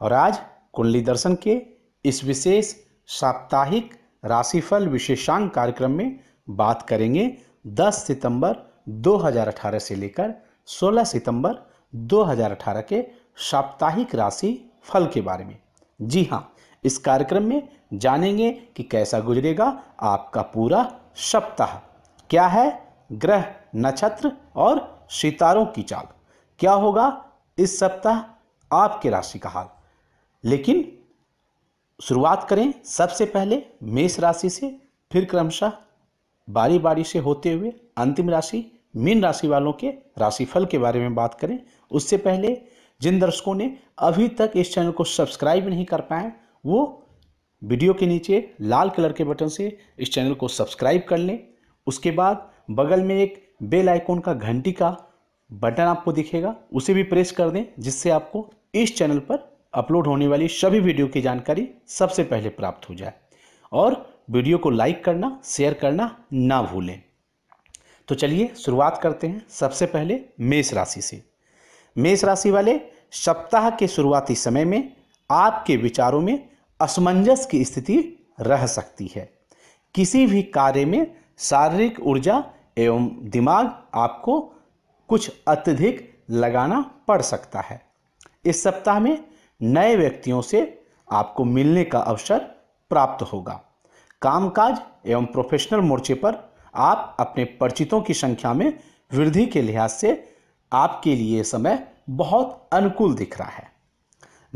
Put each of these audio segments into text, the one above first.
और आज कुंडली दर्शन के इस विशेष साप्ताहिक राशिफल विशेषांक कार्यक्रम में बात करेंगे 10 सितंबर 2018 से लेकर 16 सितंबर 2018 के साप्ताहिक राशि फल के बारे में जी हाँ इस कार्यक्रम में जानेंगे कि कैसा गुजरेगा आपका पूरा सप्ताह क्या है ग्रह नक्षत्र और सितारों की चाल क्या होगा इस सप्ताह आपके राशि का हाल लेकिन शुरुआत करें सबसे पहले मेष राशि से फिर क्रमशः बारी बारी से होते हुए अंतिम राशि मीन राशि वालों के राशिफल के बारे में बात करें उससे पहले जिन दर्शकों ने अभी तक इस चैनल को सब्सक्राइब नहीं कर पाए वो वीडियो के नीचे लाल कलर के बटन से इस चैनल को सब्सक्राइब कर लें उसके बाद बगल में एक बेल आइकॉन का घंटी का बटन आपको दिखेगा उसे भी प्रेस कर दें जिससे आपको इस चैनल पर अपलोड होने वाली सभी वीडियो की जानकारी सबसे पहले प्राप्त हो जाए और वीडियो को लाइक करना शेयर करना ना भूलें तो चलिए शुरुआत करते हैं सबसे पहले मेष राशि से मेष राशि वाले सप्ताह के शुरुआती समय में आपके विचारों में असमंजस की स्थिति रह सकती है किसी भी कार्य में शारीरिक ऊर्जा एवं दिमाग आपको कुछ अत्यधिक लगाना पड़ सकता है इस सप्ताह में नए व्यक्तियों से आपको मिलने का अवसर प्राप्त होगा कामकाज एवं प्रोफेशनल मोर्चे पर आप अपने परिचितों की संख्या में वृद्धि के लिहाज से आपके लिए समय बहुत अनुकूल दिख रहा है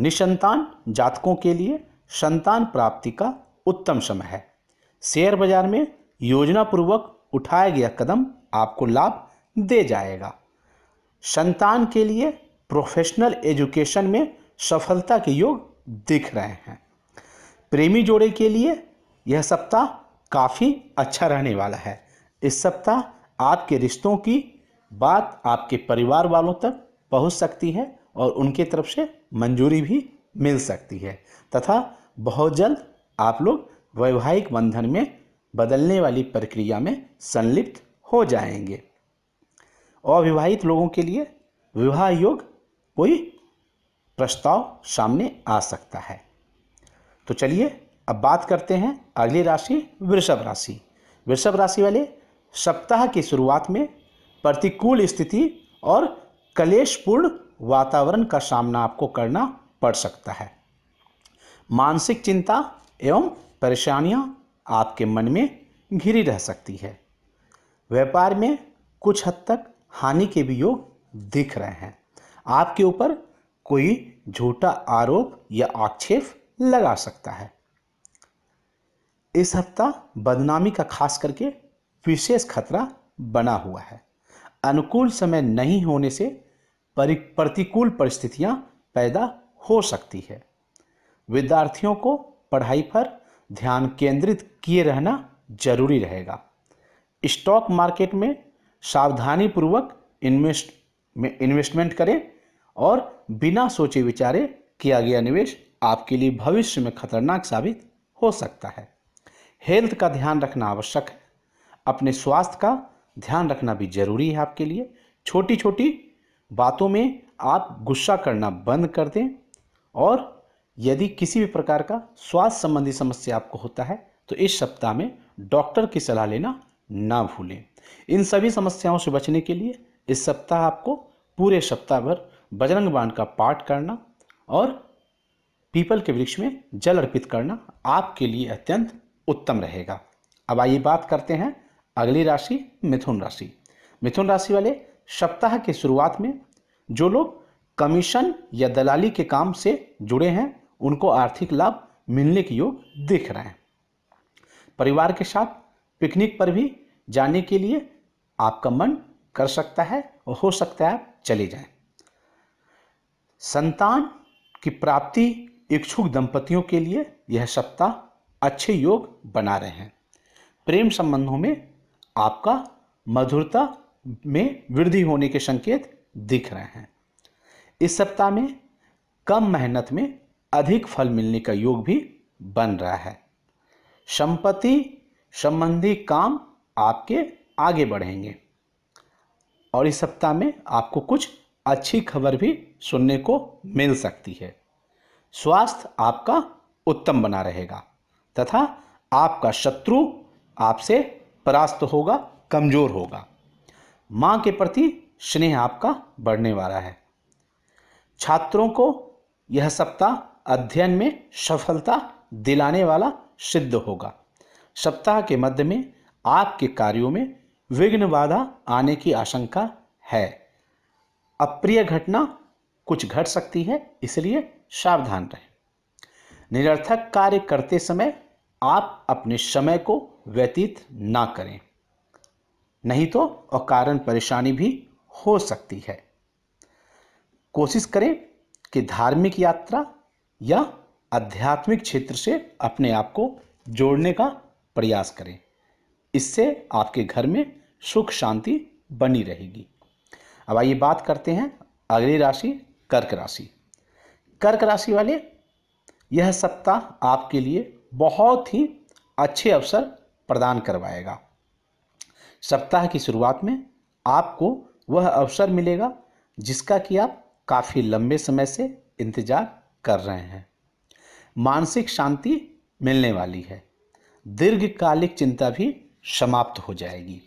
निसंतान जातकों के लिए संतान प्राप्ति का उत्तम समय है शेयर बाजार में योजनापूर्वक उठाया गया कदम आपको लाभ दे जाएगा संतान के लिए प्रोफेशनल एजुकेशन में सफलता के योग दिख रहे हैं प्रेमी जोड़े के लिए यह सप्ताह काफ़ी अच्छा रहने वाला है इस सप्ताह आपके रिश्तों की बात आपके परिवार वालों तक पहुंच सकती है और उनके तरफ से मंजूरी भी मिल सकती है तथा बहुत जल्द आप लोग वैवाहिक बंधन में बदलने वाली प्रक्रिया में संलिप्त हो जाएंगे अविवाहित लोगों के लिए विवाह योग कोई प्रस्ताव सामने आ सकता है तो चलिए अब बात करते हैं अगली राशि वृषभ राशि वृषभ राशि वाले सप्ताह की शुरुआत में प्रतिकूल स्थिति और कलेशपूर्ण वातावरण का सामना आपको करना पड़ सकता है मानसिक चिंता एवं परेशानियां आपके मन में घिरी रह सकती है व्यापार में कुछ हद तक हानि के भी योग दिख रहे हैं आपके ऊपर कोई झूठा आरोप या आक्षेप लगा सकता है इस हफ्ता बदनामी का खास करके विशेष खतरा बना हुआ है अनुकूल समय नहीं होने से प्रतिकूल परिस्थितियां पैदा हो सकती है विद्यार्थियों को पढ़ाई पर ध्यान केंद्रित किए रहना जरूरी रहेगा स्टॉक मार्केट में सावधानीपूर्वक इन्वेस्ट में इन्वेस्टमेंट करें और बिना सोचे विचारे किया गया निवेश आपके लिए भविष्य में खतरनाक साबित हो सकता है हेल्थ का ध्यान रखना आवश्यक है अपने स्वास्थ्य का ध्यान रखना भी जरूरी है आपके लिए छोटी छोटी बातों में आप गुस्सा करना बंद कर दें और यदि किसी भी प्रकार का स्वास्थ्य संबंधी समस्या आपको होता है तो इस सप्ताह में डॉक्टर की सलाह लेना ना भूलें इन सभी समस्याओं से बचने के लिए इस सप्ताह आपको पूरे सप्ताह भर बजरंग बाण का पाठ करना और पीपल के वृक्ष में जल अर्पित करना आपके लिए अत्यंत उत्तम रहेगा अब आइए बात करते हैं अगली राशि मिथुन राशि मिथुन राशि वाले सप्ताह के शुरुआत में जो लोग कमीशन या दलाली के काम से जुड़े हैं उनको आर्थिक लाभ मिलने के योग दिख रहे हैं परिवार के साथ पिकनिक पर भी जाने के लिए आपका मन कर सकता है और हो सकता है आप चले जाएं संतान की प्राप्ति इच्छुक दंपतियों के लिए यह सप्ताह अच्छे योग बना रहे हैं प्रेम संबंधों में आपका मधुरता में वृद्धि होने के संकेत दिख रहे हैं इस सप्ताह में कम मेहनत में अधिक फल मिलने का योग भी बन रहा है संपत्ति संबंधी काम आपके आगे बढ़ेंगे और इस सप्ताह में आपको कुछ अच्छी खबर भी सुनने को मिल सकती है स्वास्थ्य आपका उत्तम बना रहेगा तथा आपका शत्रु आपसे परास्त होगा कमज़ोर होगा माँ के प्रति स्नेह आपका बढ़ने वाला है छात्रों को यह सप्ताह अध्ययन में सफलता दिलाने वाला सिद्ध होगा सप्ताह के मध्य में आपके कार्यों में विघ्न बाधा आने की आशंका है अप्रिय घटना कुछ घट सकती है इसलिए सावधान रहें निरर्थक कार्य करते समय आप अपने समय को व्यतीत ना करें नहीं तो अकारण परेशानी भी हो सकती है कोशिश करें कि धार्मिक यात्रा या आध्यात्मिक क्षेत्र से अपने आप को जोड़ने का प्रयास करें इससे आपके घर में सुख शांति बनी रहेगी अब आइए बात करते हैं अगली राशि कर्क राशि कर्क राशि वाले यह सप्ताह आपके लिए बहुत ही अच्छे अवसर प्रदान करवाएगा सप्ताह की शुरुआत में आपको वह अवसर मिलेगा जिसका कि आप काफ़ी लंबे समय से इंतज़ार कर रहे हैं मानसिक शांति मिलने वाली है दीर्घकालिक चिंता भी समाप्त हो जाएगी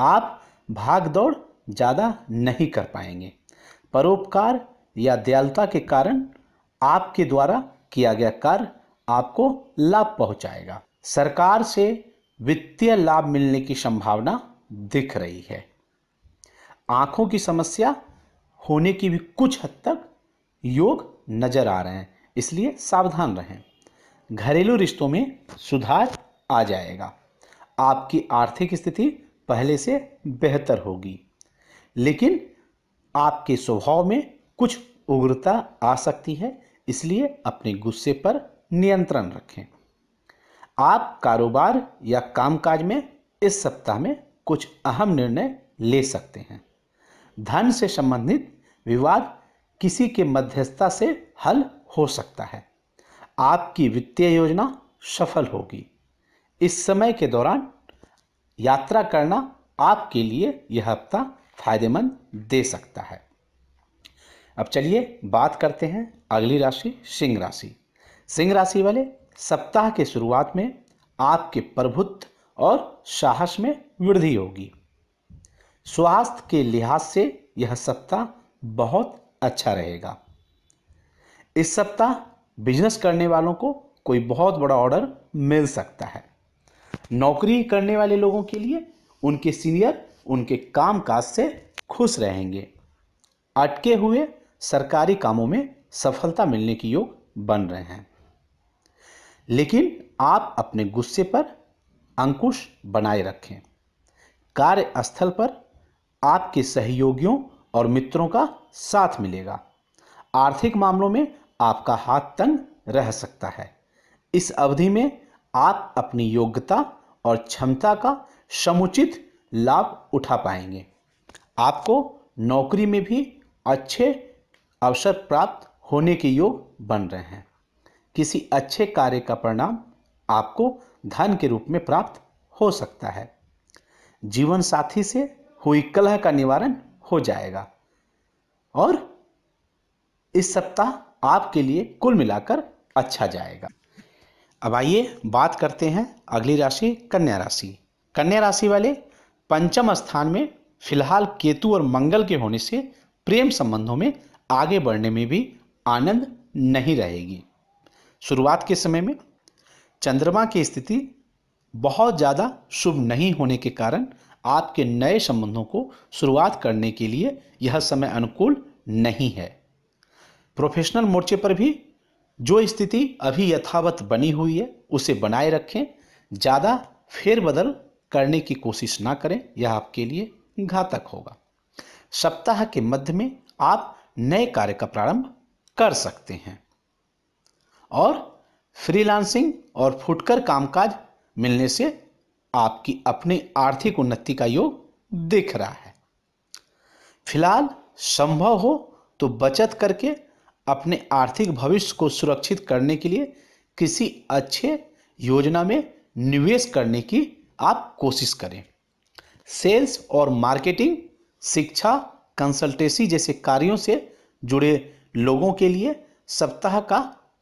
आप भाग दौड़ ज़्यादा नहीं कर पाएंगे परोपकार या दयालुता के कारण आपके द्वारा किया गया कार्य आपको लाभ पहुंचाएगा सरकार से वित्तीय लाभ मिलने की संभावना दिख रही है आंखों की समस्या होने की भी कुछ हद तक योग नजर आ रहे हैं इसलिए सावधान रहें घरेलू रिश्तों में सुधार आ जाएगा आपकी आर्थिक स्थिति पहले से बेहतर होगी लेकिन आपके स्वभाव में कुछ उग्रता आ सकती है इसलिए अपने गुस्से पर नियंत्रण रखें आप कारोबार या कामकाज में इस सप्ताह में कुछ अहम निर्णय ले सकते हैं धन से संबंधित विवाद किसी के मध्यस्थता से हल हो सकता है आपकी वित्तीय योजना सफल होगी इस समय के दौरान यात्रा करना आपके लिए यह हफ्ता फायदेमंद दे सकता है अब चलिए बात करते हैं अगली राशि सिंह राशि सिंह राशि वाले सप्ताह के शुरुआत में आपके प्रभुत्व और साहस में वृद्धि होगी स्वास्थ्य के लिहाज से यह सप्ताह बहुत अच्छा रहेगा इस सप्ताह बिजनेस करने वालों को कोई बहुत बड़ा ऑर्डर मिल सकता है नौकरी करने वाले लोगों के लिए उनके सीनियर उनके कामकाज से खुश रहेंगे अटके हुए सरकारी कामों में सफलता मिलने की योग बन रहे हैं लेकिन आप अपने गुस्से पर अंकुश बनाए रखें कार्यस्थल पर आपके सहयोगियों और मित्रों का साथ मिलेगा आर्थिक मामलों में आपका हाथ तंग रह सकता है इस अवधि में आप अपनी योग्यता और क्षमता का समुचित लाभ उठा पाएंगे आपको नौकरी में भी अच्छे अवसर प्राप्त होने के योग बन रहे हैं किसी अच्छे कार्य का परिणाम आपको धन के रूप में प्राप्त हो सकता है जीवन साथी से हुई कलह का निवारण हो जाएगा और इस सप्ताह आपके लिए कुल मिलाकर अच्छा जाएगा अब आइए बात करते हैं अगली राशि कन्या राशि कन्या राशि वाले पंचम स्थान में फिलहाल केतु और मंगल के होने से प्रेम संबंधों में आगे बढ़ने में भी आनंद नहीं रहेगी शुरुआत के समय में चंद्रमा की स्थिति बहुत ज़्यादा शुभ नहीं होने के कारण आपके नए संबंधों को शुरुआत करने के लिए यह समय अनुकूल नहीं है प्रोफेशनल मोर्चे पर भी जो स्थिति अभी यथावत बनी हुई है उसे बनाए रखें ज़्यादा फेरबदल करने की कोशिश ना करें यह आपके लिए घातक होगा सप्ताह के मध्य में आप नए कार्य का प्रारंभ कर सकते हैं और फ्रीलांसिंग और फुटकर कामकाज मिलने से आपकी अपनी आर्थिक उन्नति का योग दिख रहा है फिलहाल संभव हो तो बचत करके अपने आर्थिक भविष्य को सुरक्षित करने के लिए किसी अच्छे योजना में निवेश करने की आप कोशिश करें सेल्स और मार्केटिंग शिक्षा कंसल्टेंसी जैसे कार्यों से जुड़े लोगों के लिए सप्ताह का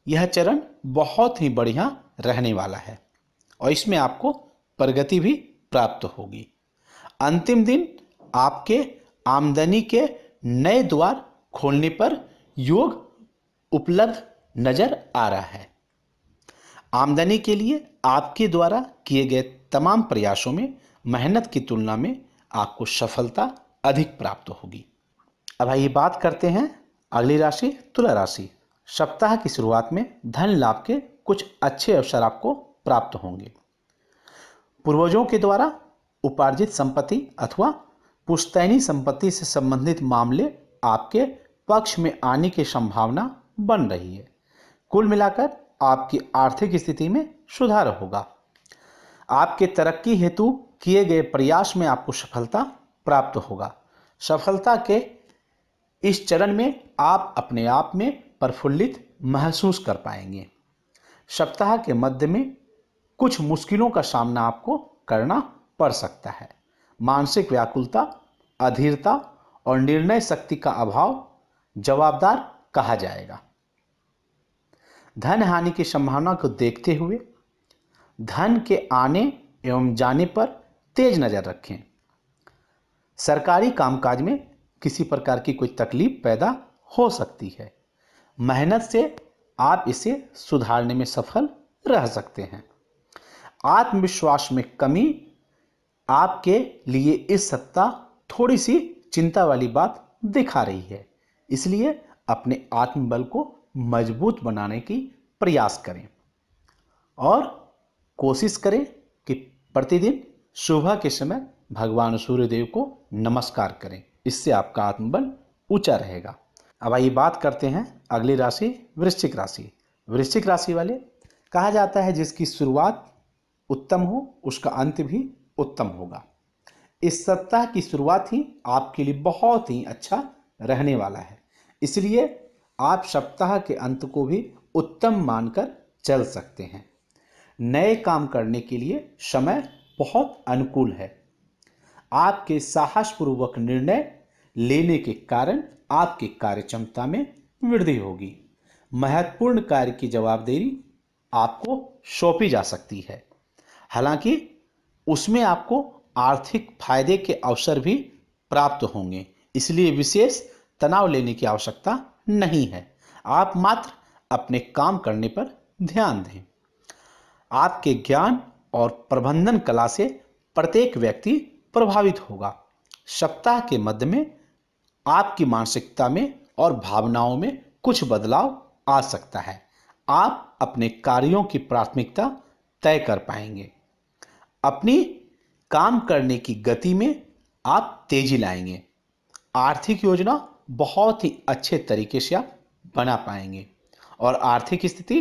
यह चरण बहुत ही बढ़िया रहने वाला है और इसमें आपको प्रगति भी प्राप्त होगी अंतिम दिन आपके आमदनी के नए द्वार खोलने पर योग उपलब्ध नजर आ रहा है आमदनी के लिए आपके द्वारा किए गए तमाम प्रयासों में मेहनत की तुलना में आपको सफलता अधिक प्राप्त होगी अब आइए बात करते हैं अगली राशि तुला राशि सप्ताह की शुरुआत में धन लाभ के कुछ अच्छे अवसर आपको प्राप्त होंगे पूर्वजों के द्वारा उपार्जित संपत्ति अथवा पुश्तैनी संपत्ति से संबंधित मामले आपके पक्ष में आने की संभावना बन रही है कुल मिलाकर आपकी आर्थिक स्थिति में सुधार होगा आपके तरक्की हेतु किए गए प्रयास में आपको सफलता प्राप्त होगा सफलता के इस चरण में आप अपने आप में प्रफुल्लित महसूस कर पाएंगे सप्ताह के मध्य में कुछ मुश्किलों का सामना आपको करना पड़ सकता है मानसिक व्याकुलता अधीरता और निर्णय शक्ति का अभाव जवाबदार कहा जाएगा धन हानि की संभावना को देखते हुए धन के आने एवं जाने पर तेज नज़र रखें सरकारी कामकाज में किसी प्रकार की कोई तकलीफ पैदा हो सकती है मेहनत से आप इसे सुधारने में सफल रह सकते हैं आत्मविश्वास में कमी आपके लिए इस सप्ताह थोड़ी सी चिंता वाली बात दिखा रही है इसलिए अपने आत्मबल को मजबूत बनाने की प्रयास करें और कोशिश करें कि प्रतिदिन सुबह के समय भगवान सूर्यदेव को नमस्कार करें इससे आपका आत्मबल ऊंचा रहेगा अब आइए बात करते हैं अगली राशि वृश्चिक राशि वृश्चिक राशि वाले कहा जाता है जिसकी शुरुआत उत्तम हो उसका अंत भी उत्तम होगा इस सप्ताह की शुरुआत ही आपके लिए बहुत ही अच्छा रहने वाला है इसलिए आप सप्ताह के अंत को भी उत्तम मानकर चल सकते हैं नए काम करने के लिए समय बहुत अनुकूल है आपके साहसपूर्वक निर्णय लेने के कारण आपकी कार्यक्षमता में वृद्धि होगी महत्वपूर्ण कार्य की जवाबदेही आपको सौंपी जा सकती है हालांकि उसमें आपको आर्थिक फायदे के अवसर भी प्राप्त होंगे इसलिए विशेष तनाव लेने की आवश्यकता नहीं है आप मात्र अपने काम करने पर ध्यान दें आपके ज्ञान और प्रबंधन कला से प्रत्येक व्यक्ति प्रभावित होगा सप्ताह के मध्य में आपकी मानसिकता में और भावनाओं में कुछ बदलाव आ सकता है आप अपने कार्यों की प्राथमिकता तय कर पाएंगे अपनी काम करने की गति में आप तेजी लाएंगे आर्थिक योजना बहुत ही अच्छे तरीके से आप बना पाएंगे और आर्थिक स्थिति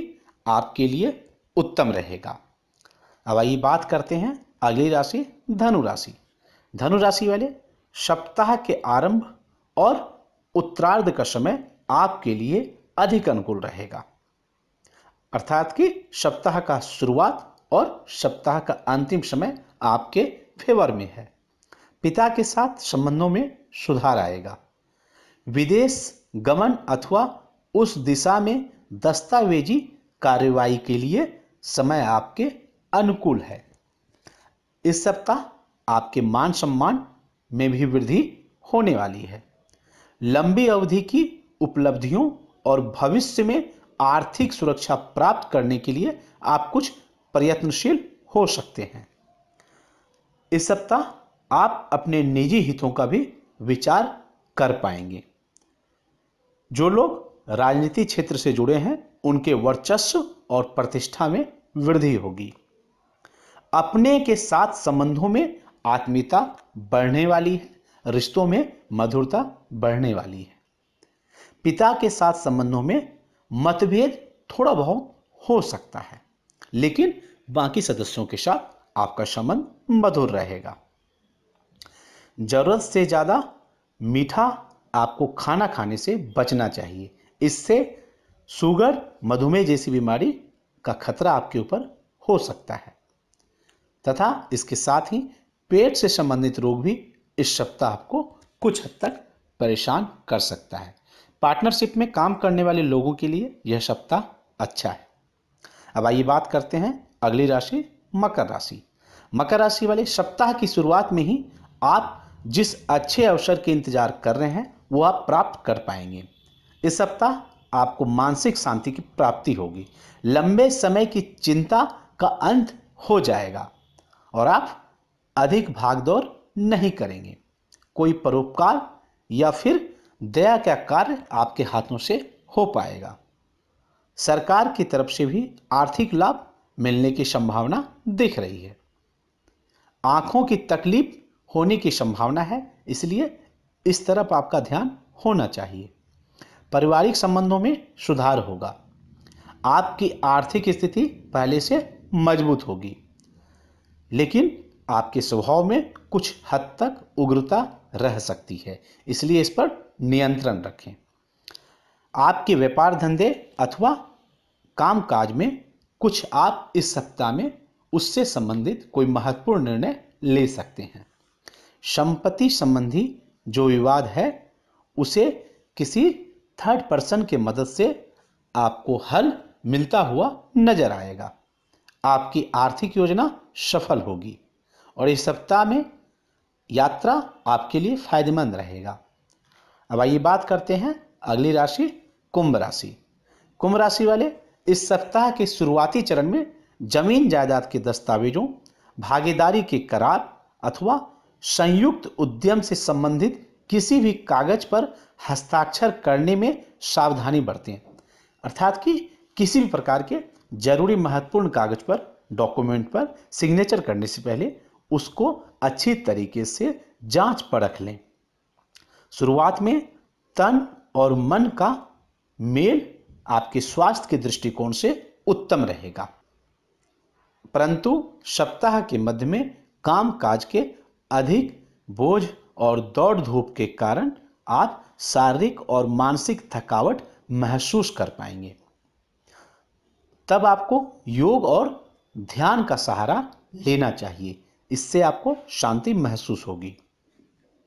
आपके लिए उत्तम रहेगा अब आइए बात करते हैं अगली राशि धनु राशि धनु राशि वाले सप्ताह के आरंभ और उत्तरार्ध का समय आपके लिए अधिक अनुकूल रहेगा अर्थात कि सप्ताह का शुरुआत और सप्ताह का अंतिम समय आपके फेवर में है पिता के साथ संबंधों में सुधार आएगा विदेश गमन अथवा उस दिशा में दस्तावेजी कार्रवाई के लिए समय आपके अनुकूल है इस सप्ताह आपके मान सम्मान में भी वृद्धि होने वाली है लंबी अवधि की उपलब्धियों और भविष्य में आर्थिक सुरक्षा प्राप्त करने के लिए आप कुछ प्रयत्नशील हो सकते हैं इस सप्ताह आप अपने निजी हितों का भी विचार कर पाएंगे जो लोग राजनीति क्षेत्र से जुड़े हैं उनके वर्चस्व और प्रतिष्ठा में वृद्धि होगी अपने के साथ संबंधों में आत्मीयता बढ़ने वाली है रिश्तों में मधुरता बढ़ने वाली है पिता के साथ संबंधों में मतभेद थोड़ा बहुत हो सकता है लेकिन बाकी सदस्यों के साथ आपका संबंध मधुर रहेगा जरूरत से ज़्यादा मीठा आपको खाना खाने से बचना चाहिए इससे शुगर मधुमेह जैसी बीमारी का खतरा आपके ऊपर हो सकता है तथा इसके साथ ही पेट से संबंधित रोग भी इस सप्ताह आपको कुछ हद तक परेशान कर सकता है पार्टनरशिप में काम करने वाले लोगों के लिए यह सप्ताह अच्छा है अब आइए बात करते हैं अगली राशि मकर राशि मकर राशि वाले सप्ताह की शुरुआत में ही आप जिस अच्छे अवसर के इंतजार कर रहे हैं वो आप प्राप्त कर पाएंगे इस सप्ताह आपको मानसिक शांति की प्राप्ति होगी लंबे समय की चिंता का अंत हो जाएगा और आप अधिक भागदौड़ नहीं करेंगे कोई परोपकार या फिर दया का कार्य आपके हाथों से हो पाएगा सरकार की तरफ से भी आर्थिक लाभ मिलने की संभावना दिख रही है आंखों की तकलीफ होने की संभावना है इसलिए इस तरफ आपका ध्यान होना चाहिए पारिवारिक संबंधों में सुधार होगा आपकी आर्थिक स्थिति पहले से मजबूत होगी लेकिन आपके स्वभाव में कुछ हद तक उग्रता रह सकती है इसलिए इस पर नियंत्रण रखें आपके व्यापार धंधे अथवा कामकाज में कुछ आप इस सप्ताह में उससे संबंधित कोई महत्वपूर्ण निर्णय ले सकते हैं संपत्ति संबंधी जो विवाद है उसे किसी थर्ड पर्सन के मदद से आपको हल मिलता हुआ नजर आएगा आपकी आर्थिक योजना सफल होगी और इस सप्ताह में यात्रा आपके लिए फायदेमंद रहेगा अब आइए बात करते हैं अगली राशि कुंभ राशि कुंभ राशि वाले इस सप्ताह के शुरुआती चरण में जमीन जायदाद के दस्तावेजों भागीदारी के करार अथवा संयुक्त उद्यम से संबंधित किसी भी कागज पर हस्ताक्षर करने में सावधानी बरतें अर्थात कि किसी भी प्रकार के जरूरी महत्वपूर्ण कागज पर डॉक्यूमेंट पर सिग्नेचर करने से पहले उसको अच्छी तरीके से जांच परख लें शुरुआत में तन और मन का मेल आपके स्वास्थ्य के दृष्टिकोण से उत्तम रहेगा परंतु सप्ताह के मध्य में काम काज के अधिक बोझ और दौड़ धूप के कारण आप शारीरिक और मानसिक थकावट महसूस कर पाएंगे तब आपको योग और ध्यान का सहारा लेना चाहिए इससे आपको शांति महसूस होगी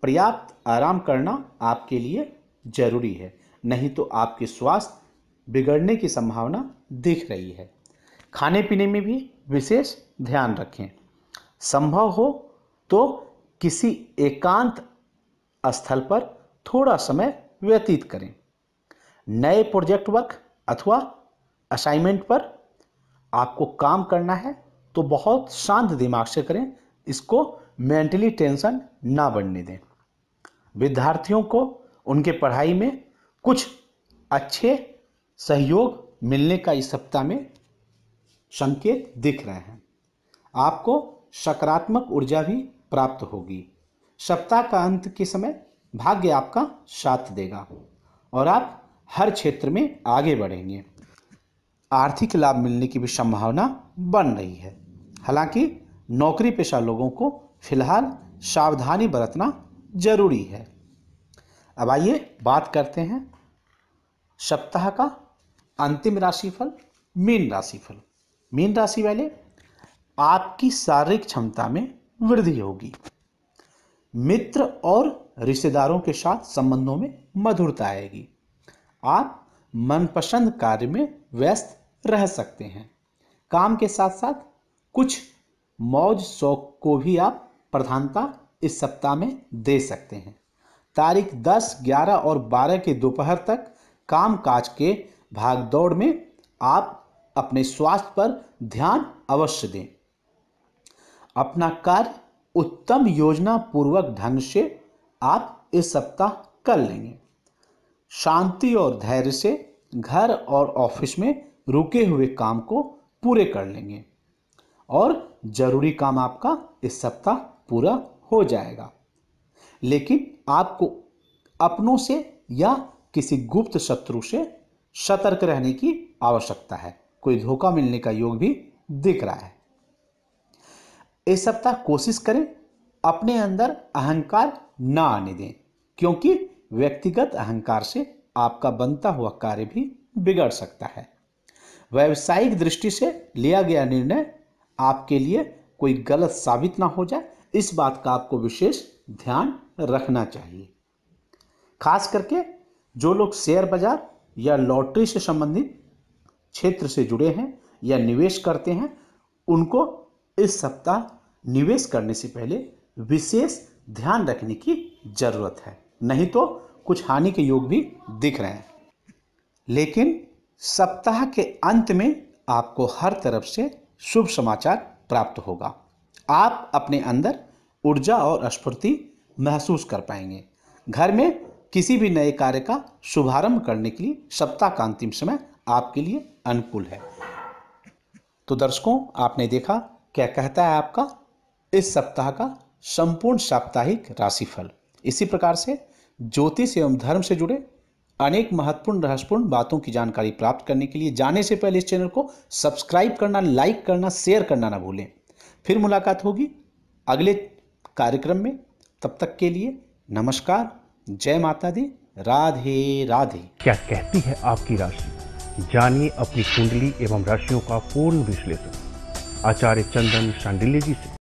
पर्याप्त आराम करना आपके लिए जरूरी है नहीं तो आपके स्वास्थ्य बिगड़ने की संभावना दिख रही है खाने पीने में भी विशेष ध्यान रखें संभव हो तो किसी एकांत स्थल पर थोड़ा समय व्यतीत करें नए प्रोजेक्ट वर्क अथवा असाइनमेंट पर आपको काम करना है तो बहुत शांत दिमाग से करें इसको मेंटली टेंशन ना बढ़ने दें विद्यार्थियों को उनके पढ़ाई में कुछ अच्छे सहयोग मिलने का इस सप्ताह में संकेत दिख रहे हैं आपको सकारात्मक ऊर्जा भी प्राप्त होगी सप्ताह का अंत के समय भाग्य आपका साथ देगा और आप हर क्षेत्र में आगे बढ़ेंगे आर्थिक लाभ मिलने की भी संभावना बन रही है हालांकि नौकरी पेशा लोगों को फिलहाल सावधानी बरतना जरूरी है अब आइए बात करते हैं सप्ताह का अंतिम राशिफल मीन राशिफल मीन राशि वाले आपकी शारीरिक क्षमता में वृद्धि होगी मित्र और रिश्तेदारों के साथ संबंधों में मधुरता आएगी आप मनपसंद कार्य में व्यस्त रह सकते हैं काम के साथ साथ कुछ मौज शौक को भी आप प्रधानता इस सप्ताह में दे सकते हैं तारीख 10, 11 और 12 के दोपहर तक काम काज के भागदौड़ में आप अपने स्वास्थ्य पर ध्यान अवश्य दें अपना कार्य उत्तम योजना पूर्वक ढंग से आप इस सप्ताह कर लेंगे शांति और धैर्य से घर और ऑफिस में रुके हुए काम को पूरे कर लेंगे और जरूरी काम आपका इस सप्ताह पूरा हो जाएगा लेकिन आपको अपनों से या किसी गुप्त शत्रु से सतर्क रहने की आवश्यकता है कोई धोखा मिलने का योग भी दिख रहा है इस सप्ताह कोशिश करें अपने अंदर अहंकार ना आने दें क्योंकि व्यक्तिगत अहंकार से आपका बनता हुआ कार्य भी बिगड़ सकता है व्यवसायिक दृष्टि से लिया गया निर्णय आपके लिए कोई गलत साबित ना हो जाए इस बात का आपको विशेष ध्यान रखना चाहिए खास करके जो लोग शेयर बाजार या लॉटरी से संबंधित क्षेत्र से जुड़े हैं या निवेश करते हैं उनको इस सप्ताह निवेश करने से पहले विशेष ध्यान रखने की जरूरत है नहीं तो कुछ हानि के योग भी दिख रहे हैं लेकिन सप्ताह के अंत में आपको हर तरफ से शुभ समाचार प्राप्त होगा आप अपने अंदर ऊर्जा और स्फूर्ति महसूस कर पाएंगे घर में किसी भी नए कार्य का शुभारंभ करने के लिए सप्ताह का अंतिम समय आपके लिए अनुकूल है तो दर्शकों आपने देखा क्या कहता है आपका इस सप्ताह का संपूर्ण साप्ताहिक राशिफल इसी प्रकार से ज्योतिष एवं धर्म से जुड़े अनेक महत्वपूर्ण रहस्यपूर्ण बातों की जानकारी प्राप्त करने के लिए जाने से पहले इस चैनल को सब्सक्राइब करना लाइक करना शेयर करना ना भूलें फिर मुलाकात होगी अगले कार्यक्रम में तब तक के लिए नमस्कार जय माता दी राधे राधे क्या कहती है आपकी राशि जानिए अपनी कुंडली एवं राशियों का पूर्ण विश्लेषण आचार्य चंदन शांडिल्य जी से